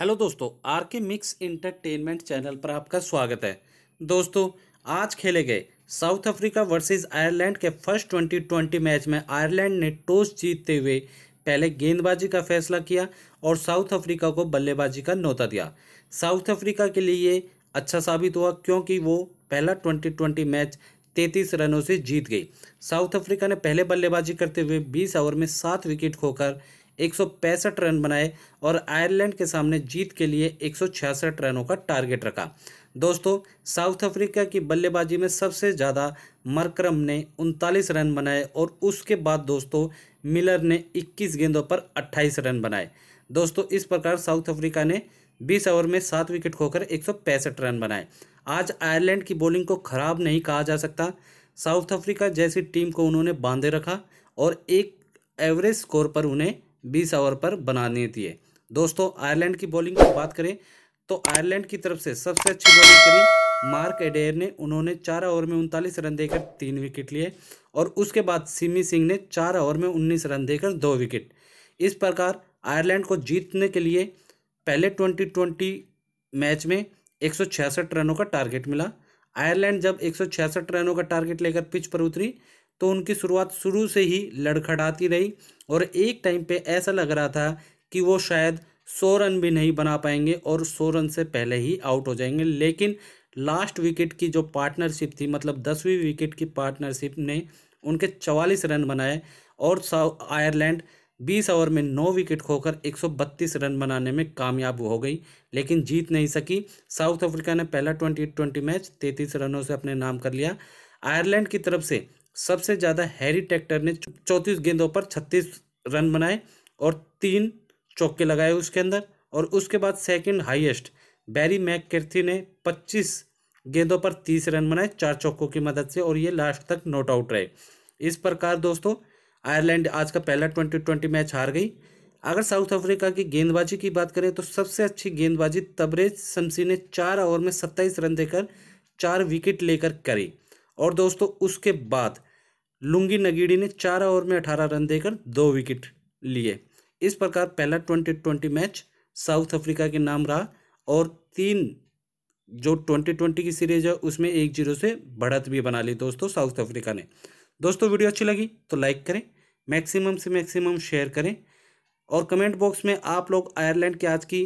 hello दोस्तों are के mix entertainment channel पर आपका स्वागत है दोस्तों आज खेले गए साउथ अफ्रीका वर्सेस आयरलैंड के फर्स्ट ट्वेंटी ट्वेंटी मैच में आयरलैंड ने टॉस जीतते हुए पहले गेंदबाजी का फैसला किया और साउथ अफ्रीका को बल्लेबाजी का नोता दिया साउथ अफ्रीका के लिए अच्छा साबित हुआ क्योंकि वो पहला ट्वेंटी ट्वेंटी मैच तैंतीस रनों से जीत गई साउथ अफ्रीका ने पहले बल्लेबाजी करते हुए बीस ओवर में सात विकेट खोकर एक रन बनाए और आयरलैंड के सामने जीत के लिए एक रनों का टारगेट रखा दोस्तों साउथ अफ्रीका की बल्लेबाजी में सबसे ज़्यादा मरक्रम ने उनतालीस रन बनाए और उसके बाद दोस्तों मिलर ने 21 गेंदों पर 28 रन बनाए दोस्तों इस प्रकार साउथ अफ्रीका ने 20 ओवर में सात विकेट खोकर एक रन बनाए आज आयरलैंड की बॉलिंग को ख़राब नहीं कहा जा सकता साउथ अफ्रीका जैसी टीम को उन्होंने बांधे रखा और एक एवरेज स्कोर पर उन्हें बीस ओवर पर बनानी होती है दोस्तों आयरलैंड की बॉलिंग की बात करें तो आयरलैंड की तरफ से सबसे अच्छी बॉलिंग करी मार्क एडेयर ने उन्होंने चार ओवर में उनतालीस रन देकर तीन विकेट लिए और उसके बाद सिमी सिंह ने चार ओवर में उन्नीस रन देकर दो विकेट इस प्रकार आयरलैंड को जीतने के लिए पहले ट्वेंटी ट्वेंटी मैच में एक रनों का टारगेट मिला आयरलैंड जब एक रनों का टारगेट लेकर पिच पर उतरी तो उनकी शुरुआत शुरू से ही लड़खड़ाती रही और एक टाइम पे ऐसा लग रहा था कि वो शायद सौ रन भी नहीं बना पाएंगे और सौ रन से पहले ही आउट हो जाएंगे लेकिन लास्ट विकेट की जो पार्टनरशिप थी मतलब दसवीं विकेट की पार्टनरशिप ने उनके चवालीस रन बनाए और आयरलैंड बीस ओवर में नौ विकेट खोकर बत्तीस रन बनाने में कामयाब हो गई लेकिन जीत नहीं सकी साउथ अफ्रीका ने पहला ट्वेंटी ट्वेंटी मैच तैंतीस रनों से अपने नाम कर लिया आयरलैंड की तरफ से सबसे ज़्यादा हैरी टेक्टर ने चौंतीस गेंदों पर छत्तीस रन बनाए और तीन चौके लगाए उसके अंदर और उसके बाद सेकंड हाईएस्ट बैरी मैककर्थी ने 25 गेंदों पर 30 रन बनाए चार चौकों की मदद से और ये लास्ट तक नॉट आउट रहे इस प्रकार दोस्तों आयरलैंड आज का पहला ट्वेंटी ट्वेंटी मैच हार गई अगर साउथ अफ्रीका की गेंदबाजी की बात करें तो सबसे अच्छी गेंदबाजी तबरेज शमसी ने चार ओवर में सत्ताईस रन देकर चार विकेट लेकर करी और दोस्तों उसके बाद लुंगी नगीडी ने चार ओवर में अठारह रन देकर दो विकेट लिए इस प्रकार पहला twenty twenty match South Africa के नाम रहा और तीन जो ट्वेंटी ट्वेंटी की सीरीज है उसमें एक जीरो से बढ़त भी बना ली दोस्तों साउथ अफ्रीका ने दोस्तों वीडियो अच्छी लगी तो लाइक करें मैक्सिमम से मैक्सिमम शेयर करें और कमेंट बॉक्स में आप लोग आयरलैंड के आज की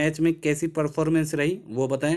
मैच में कैसी परफॉर्मेंस रही वो बताएं